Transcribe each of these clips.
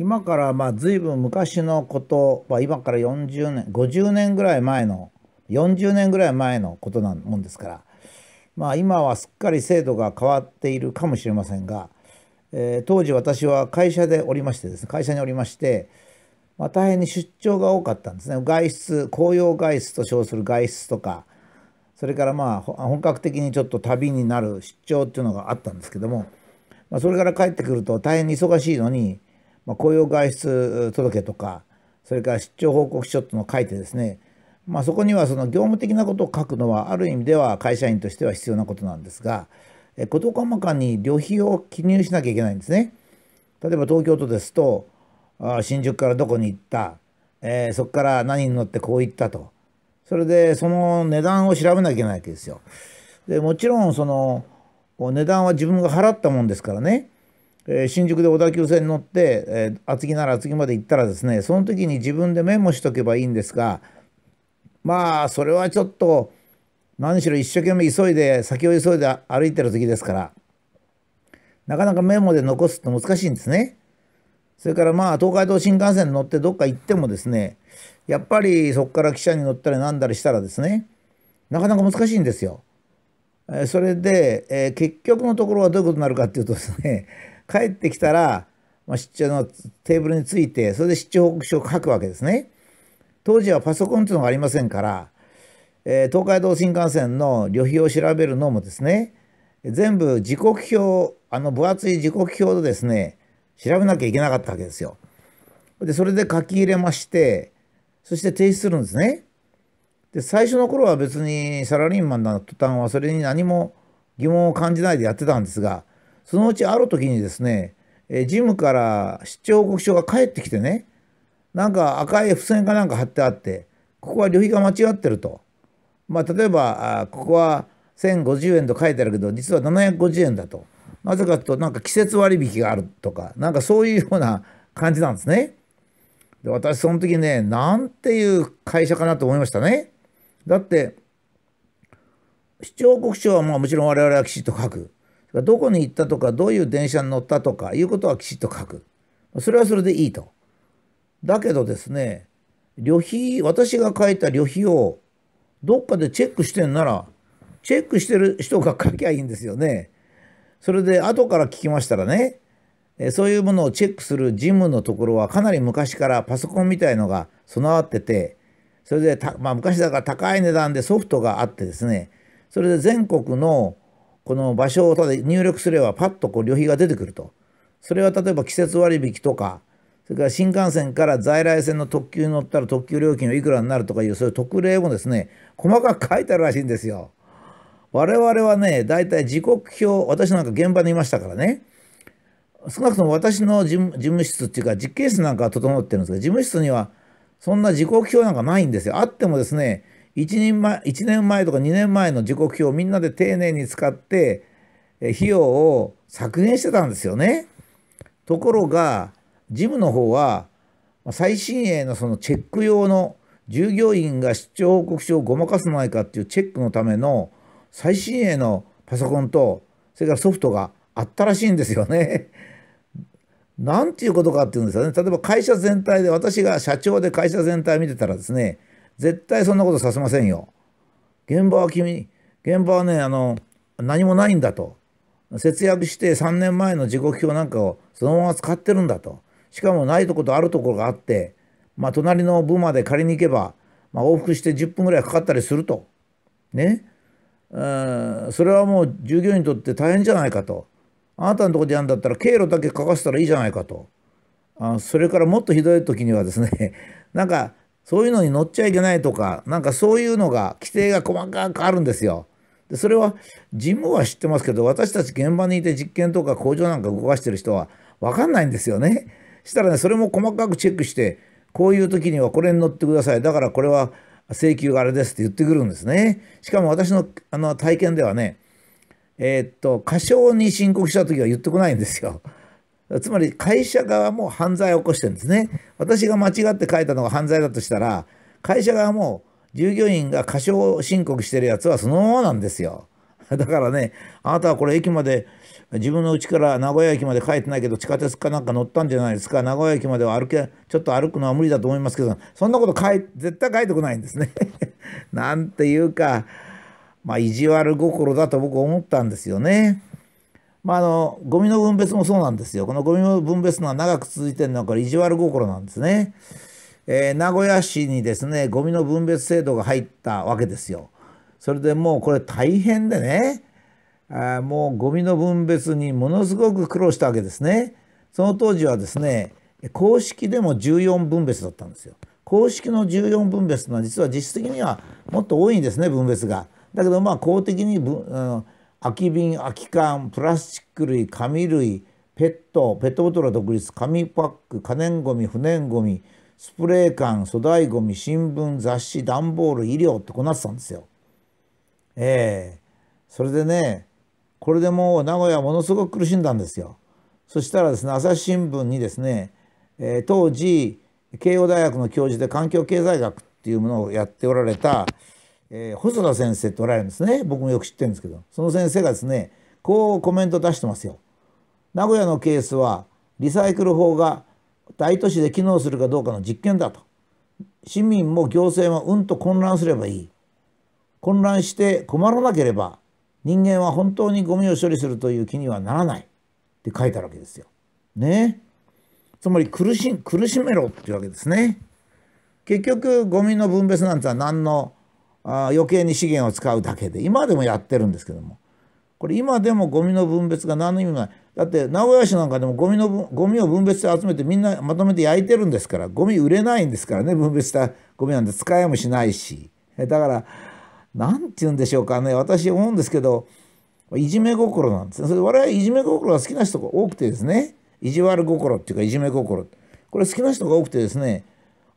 今からまあ随分昔のこと、まあ、今から40年50年ぐらい前の40年ぐらい前のことなもんですから、まあ、今はすっかり制度が変わっているかもしれませんが、えー、当時私は会社でおりましてですね会社におりまして、まあ、大変に出張が多かったんですね外出公用外出と称する外出とかそれからまあ本格的にちょっと旅になる出張っていうのがあったんですけども、まあ、それから帰ってくると大変に忙しいのにまあ、雇用外出届とかそれから出張報告書っていうのを書いてですね、まあ、そこにはその業務的なことを書くのはある意味では会社員としては必要なことなんですが事細かに旅費を記入しなきゃいけないんですね。例えば東京都ですと新宿からどこに行った、えー、そこから何に乗ってこう行ったとそれでその値段を調べなきゃいけないわけですよ。でもちろんその値段は自分が払ったもんですからねえ新宿で小田急線に乗って、えー、厚木なら厚木まで行ったらですねその時に自分でメモしとけばいいんですがまあそれはちょっと何しろ一生懸命急いで先を急いで歩いてる時ですからなかなかメモで残すって難しいんですね。それからまあ東海道新幹線に乗ってどっか行ってもですねやっぱりそこから汽車に乗ったりなんだりしたらですねなかなか難しいんですよ。それで、えー、結局のところはどういうことになるかっていうとですね帰ってきたら、まあ、出張のテーブルについてそれで出張報告書を書くわけですね。当時はパソコンというのがありませんから、えー、東海道新幹線の旅費を調べるのもですね全部時刻表あの分厚い時刻表でですね調べなきゃいけなかったわけですよ。でそれで書き入れましてそして提出するんですね。で最初の頃は別にサラリーマンだた途端はそれに何も疑問を感じないでやってたんですがそのうちある時にですね、えジムから出張報告書が返ってきてね、なんか赤い付箋かなんか貼ってあって、ここは旅費が間違ってると。まあ、例えば、あここは1050円と書いてあるけど、実は750円だと。なぜかとと、なんか季節割引があるとか、なんかそういうような感じなんですね。で私、その時ね、なんていう会社かなと思いましたね。だって、視聴国書はまあもちろん我々はきちっと書く。どこに行ったとかどういう電車に乗ったとかいうことはきちっと書くそれはそれでいいとだけどですね旅費私が書いた旅費をどっかでチェックしてんならチェックしてる人が書きゃいいんですよねそれで後から聞きましたらねそういうものをチェックする事務のところはかなり昔からパソコンみたいのが備わっててそれでまあ、昔だから高い値段でソフトがあってですねそれで全国のこの場所をただ入力すればパッとこう旅費が出てくると。それは例えば季節割引とか、それから新幹線から在来線の特急に乗ったら特急料金はいくらになるとかいうそういう特例もですね、細かく書いてあるらしいんですよ。我々はね、大体時刻表、私なんか現場にいましたからね、少なくとも私の事務室っていうか実験室なんかは整ってるんですけど、事務室にはそんな時刻表なんかないんですよ。あってもですね、1年前 ,1 年前とか2年前の時刻表をみんなで丁寧に使って費用を削減してたんですよね。ところが事務の方は最新鋭のそのチェック用の従業員が出張報告書をごまかすないかっていうチェックのための最新鋭のパソコンとそれからソフトがあったらしいんですよね。なんていうことかっていうんですよね。例えば会社全体で私が社長で会社全体見てたらですね絶対そんなことさせませんよ。現場は君、現場はね、あの、何もないんだと。節約して3年前の時刻表なんかをそのまま使ってるんだと。しかもないとことあるところがあって、まあ、隣の部まで借りに行けば、まあ、往復して10分ぐらいかかったりすると。ね。うんそれはもう従業員にとって大変じゃないかと。あなたのとこでやるんだったら経路だけ書かせたらいいじゃないかと。あそれからもっとひどい時にはですね、なんかそういうのに乗っちゃいけないとか、なんかそういうのが、規定が細かくあるんですよ。でそれは事務は知ってますけど私たち現場にいて実験とか工場なんか動かしてる人は分かんないんですよね。したらねそれも細かくチェックしてこういう時にはこれに乗ってくださいだからこれは請求があれですって言ってくるんですね。しかも私のあの体験ではねえー、っと過少に申告した時は言ってこないんですよ。つまり会社側も犯罪を起こしてるんですね。私が間違って書いたのが犯罪だとしたら、会社側も従業員が過少申告してるやつはそのままなんですよ。だからね、あなたはこれ駅まで、自分の家から名古屋駅まで帰ってないけど、地下鉄かなんか乗ったんじゃないですか、名古屋駅までは歩け、ちょっと歩くのは無理だと思いますけど、そんなこと書い絶対書いてこないんですね。なんていうか、まあ、意地悪心だと僕思ったんですよね。まあ、あの、ゴミの分別もそうなんですよ。このゴミの分別のが長く続いてるのは、これ、意地悪心なんですね。えー、名古屋市にですね、ゴミの分別制度が入ったわけですよ。それでもうこれ大変でね、あもうゴミの分別にものすごく苦労したわけですね。その当時はですね、公式でも14分別だったんですよ。公式の14分別のは実は実質的にはもっと多いんですね、分別が。だけどまあ公的に分、うん空き瓶空き缶プラスチック類紙類ペットペットボトルは独立紙パック可燃ごみ不燃ごみスプレー缶粗大ごみ新聞雑誌段ボール医療ってこうなってたんですよ。ええそれでねこれでもう名古屋ものすごく苦しんだんですよ。そしたらですね朝日新聞にですね、えー、当時慶応大学の教授で環境経済学っていうものをやっておられたえー、細田先生っておられるんですね僕もよく知ってるんですけどその先生がですねこうコメント出してますよ。名古屋のケースはリサイクル法が大都市で機能するかどうかの実験だと。市民も行政もうんと混乱すればいい。混乱して困らなければ人間は本当にゴミを処理するという気にはならないって書いてあるわけですよ。ねつまり苦し苦しめろっていうわけですね。結局ゴミの分別なんては何のあ余計に資源を使うだけで今でもやってるんですけどもこれ今でもゴミの分別が何の意味もないだって名古屋市なんかでもゴミのゴミを分別して集めてみんなまとめて焼いてるんですからゴミ売れないんですからね分別したゴミなんて使えもしないしだから何て言うんでしょうかね私思うんですけどいじめ心なんですねそれ我々いじめ心が好きな人が多くてですね意地悪心っていうかいじめ心これ好きな人が多くてですね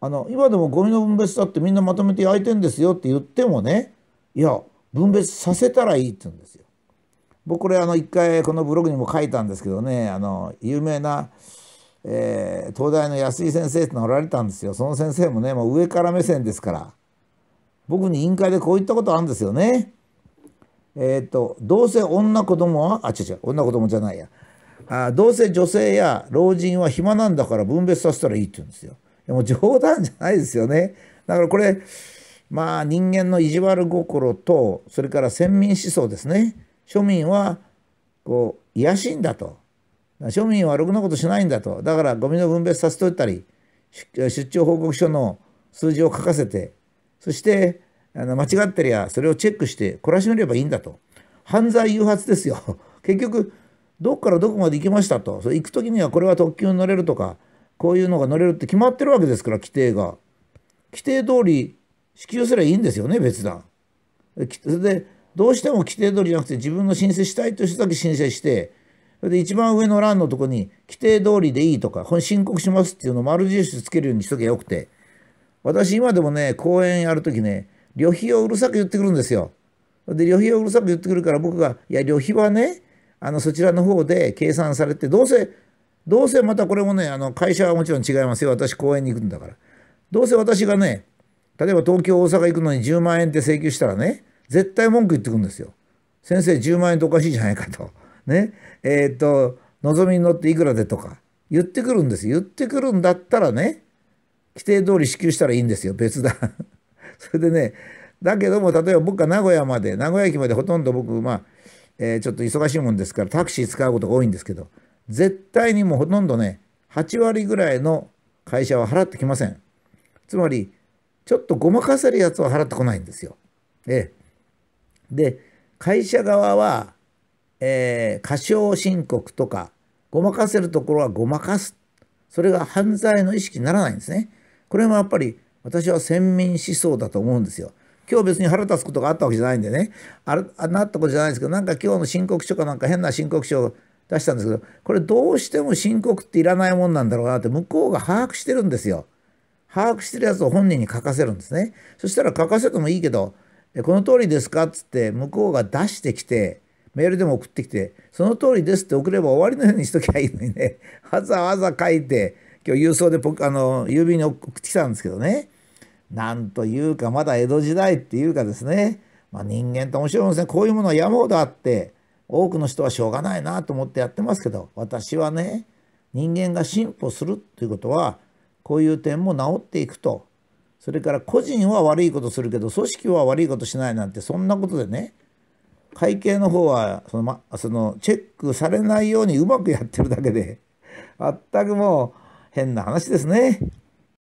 あの今でもゴミの分別だってみんなまとめて焼いてんですよって言ってもねいや分別させたらいいって言うんですよ。僕これあの一回このブログにも書いたんですけどねあの有名な、えー、東大の安井先生っておられたんですよその先生もねもう上から目線ですから僕に委員会でこう言ったことあるんですよね。えっ、ー、とどうせ女子供はあ違う違う女子供じゃないやあどうせ女性や老人は暇なんだから分別させたらいいって言うんですよ。でも冗談じゃないですよね。だからこれ、まあ人間の意地悪心と、それから先民思想ですね。庶民は、こう、卑しいんだと。庶民はろくなことしないんだと。だからゴミの分別させといたり、出張報告書の数字を書かせて、そして、あの間違ってりゃそれをチェックして懲らしめればいいんだと。犯罪誘発ですよ。結局、どこからどこまで行きましたと。それ行く時にはこれは特急に乗れるとか、こういうのが乗れるって決まってるわけですから規定が規定通り支給すればいいんですよね別段それでどうしても規定通りじゃなくて自分の申請したいという人だけ申請してそれで一番上の欄のとこに規定通りでいいとかこ申告しますっていうのを丸印つけるようにしときゃよくて私今でもね講演やるときね旅費をうるさく言ってくるんですよで旅費をうるさく言ってくるから僕が「いや旅費はねあのそちらの方で計算されてどうせどうせまたこれもね、あの会社はもちろん違いますよ。私公園に行くんだから。どうせ私がね、例えば東京、大阪行くのに10万円って請求したらね、絶対文句言ってくるんですよ。先生10万円っておかしいじゃないかと。ね。えー、っと、望みに乗っていくらでとか言ってくるんです。言ってくるんだったらね、規定通り支給したらいいんですよ。別だ。それでね、だけども、例えば僕が名古屋まで、名古屋駅までほとんど僕、まあ、えー、ちょっと忙しいもんですからタクシー使うことが多いんですけど、絶対にもうほとんどね、8割ぐらいの会社は払ってきません。つまり、ちょっとごまかせるやつは払ってこないんですよ。ええ、で、会社側は、えー、過少申告とか、ごまかせるところはごまかす。それが犯罪の意識にならないんですね。これもやっぱり私は先民思想だと思うんですよ。今日別に腹立つことがあったわけじゃないんでね、ああなったことじゃないんですけど、なんか今日の申告書かなんか変な申告書出したんですけどこれどうしても申告っていらないもんなんだろうなって向こうが把握してるんですよ。把握してるやつを本人に書かせるんですね。そしたら書かせてもいいけどこの通りですかっつって向こうが出してきてメールでも送ってきてその通りですって送れば終わりのようにしときゃいいのにね わざわざ書いて今日郵送で僕、あの郵便に送ってきたんですけどねなんというかまだ江戸時代っていうかですね、まあ、人間って面白いもんですねこういうものは山ほどあって多くの人はしょうがないなと思ってやってますけど私はね人間が進歩するということはこういう点も治っていくとそれから個人は悪いことするけど組織は悪いことしないなんてそんなことでね会計の方はその,、ま、そのチェックされないようにうまくやってるだけで全くもう変な話ですね。